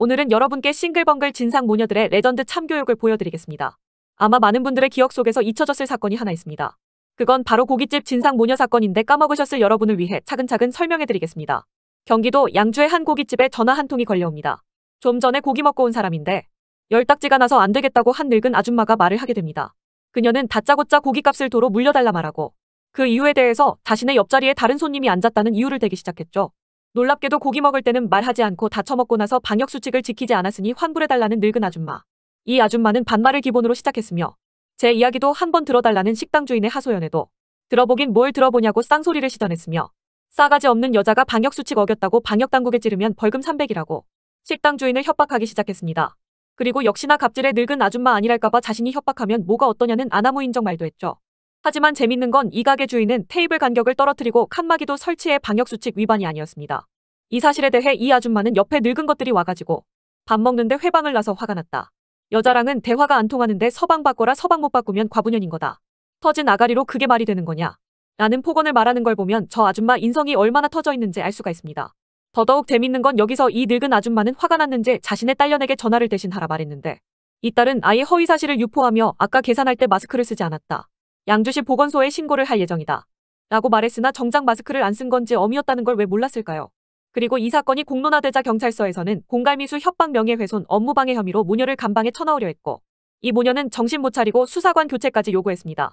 오늘은 여러분께 싱글벙글 진상 모녀들의 레전드 참교육을 보여드리겠습니다. 아마 많은 분들의 기억 속에서 잊혀졌을 사건이 하나 있습니다. 그건 바로 고깃집 진상 모녀 사건인데 까먹으셨을 여러분을 위해 차근차근 설명해드리겠습니다. 경기도 양주의 한 고깃집에 전화 한 통이 걸려옵니다. 좀 전에 고기 먹고 온 사람인데 열딱지가 나서 안 되겠다고 한 늙은 아줌마가 말을 하게 됩니다. 그녀는 다짜고짜 고깃값을 도로 물려달라 말하고 그 이유에 대해서 자신의 옆자리에 다른 손님이 앉았다는 이유를 대기 시작했죠. 놀랍게도 고기 먹을 때는 말하지 않고 다 처먹고 나서 방역수칙을 지키지 않았으니 환불해달라는 늙은 아줌마. 이 아줌마는 반말을 기본으로 시작했으며 제 이야기도 한번 들어달라는 식당 주인의 하소연에도 들어보긴 뭘 들어보냐고 쌍소리를 시전했으며 싸가지 없는 여자가 방역수칙 어겼다고 방역당국에 찌르면 벌금 300이라고 식당 주인을 협박하기 시작했습니다. 그리고 역시나 갑질의 늙은 아줌마 아니랄까봐 자신이 협박하면 뭐가 어떠냐는 아나무 인정 말도 했죠. 하지만 재밌는 건 이 가게 주인은 테이블 간격을 떨어뜨리고 칸막이도 설치해 방역수칙 위반이 아니었습니다. 이 사실에 대해 이 아줌마는 옆에 늙은 것들이 와가지고 밥 먹는데 회방을 나서 화가 났다. 여자랑은 대화가 안 통하는데 서방 바꿔라 서방 못 바꾸면 과분연인 거다. 터진 아가리로 그게 말이 되는 거냐. 라는 폭언을 말하는 걸 보면 저 아줌마 인성이 얼마나 터져 있는지 알 수가 있습니다. 더더욱 재밌는 건 여기서 이 늙은 아줌마는 화가 났는지 자신의 딸년에게 전화를 대신 하라 말했는데 이 딸은 아예 허위 사실을 유포하며 아까 계산할 때 마스크를 쓰지 않았다. 양주시 보건소에 신고를 할 예정이다. 라고 말했으나 정작 마스크를 안 쓴 건지 어미였다는 걸 왜 몰랐을까요? 그리고 이 사건이 공론화되자 경찰서에서는 공갈미수 협박 명예훼손 업무방해 혐의로 모녀를 감방에 쳐넣으려 했고 이 모녀는 정신 못 차리고 수사관 교체까지 요구했습니다.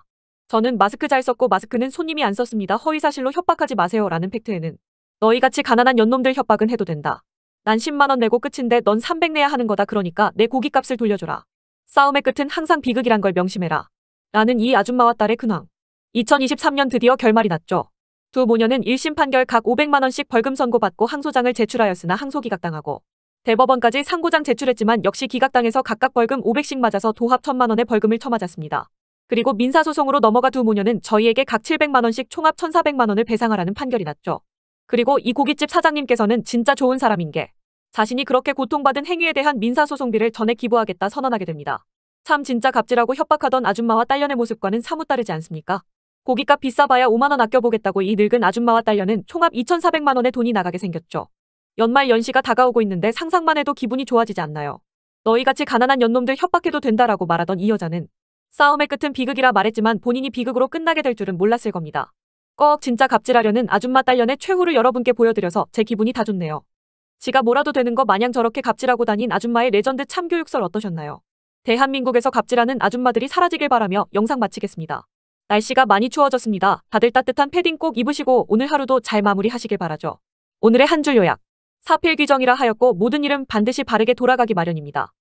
저는 마스크 잘 썼고 마스크는 손님이 안 썼습니다. 허위사실로 협박하지 마세요. 라는 팩트에는 너희같이 가난한 연놈들 협박은 해도 된다. 난 10만원 내고 끝인데 넌 300 내야 하는 거다. 그러니까 내 고깃값을 돌려줘라. 싸움의 끝은 항상 비극이란 걸 명심해라. 나는이 아줌마와 딸의 근황. 2023년 드디어 결말이 났죠. 두 모녀는 1심 판결 각 500만원씩 벌금 선고받고 항소장을 제출하였으나 항소 기각당하고 대법원까지 상고장 제출했지만 역시 기각당해서 각각 벌금 500씩 맞아서 도합 1000만원의 벌금을 처맞았습니다. 그리고 민사소송으로 넘어가 두 모녀는 저희에게 각 700만원씩 총합 1400만원을 배상하라는 판결이 났죠. 그리고 이 고깃집 사장님께서는 진짜 좋은 사람인 게 자신이 그렇게 고통받은 행위에 대한 민사소송비를 전액 기부하겠다 선언하게 됩니다. 참 진짜 갑질하고 협박하던 아줌마와 딸년의 모습과는 사뭇 다르지 않습니까? 고기값 비싸봐야 5만원 아껴보겠다고 이 늙은 아줌마와 딸년은 총합 2,400만원의 돈이 나가게 생겼죠. 연말 연시가 다가오고 있는데 상상만 해도 기분이 좋아지지 않나요? 너희같이 가난한 연놈들 협박해도 된다라고 말하던 이 여자는 싸움의 끝은 비극이라 말했지만 본인이 비극으로 끝나게 될 줄은 몰랐을 겁니다. 꼭 진짜 갑질하려는 아줌마 딸년의 최후를 여러분께 보여드려서 제 기분이 다 좋네요. 지가 뭐라도 되는 거 마냥 저렇게 갑질하고 다닌 아줌마의 레전드 참교육설 어떠셨나요? 대한민국에서 갑질하는 아줌마들이 사라지길 바라며 영상 마치겠습니다. 날씨가 많이 추워졌습니다. 다들 따뜻한 패딩 꼭 입으시고 오늘 하루도 잘 마무리하시길 바라죠. 오늘의 한 줄 요약. 사필 규정이라 하였고 모든 일은 반드시 바르게 돌아가기 마련입니다.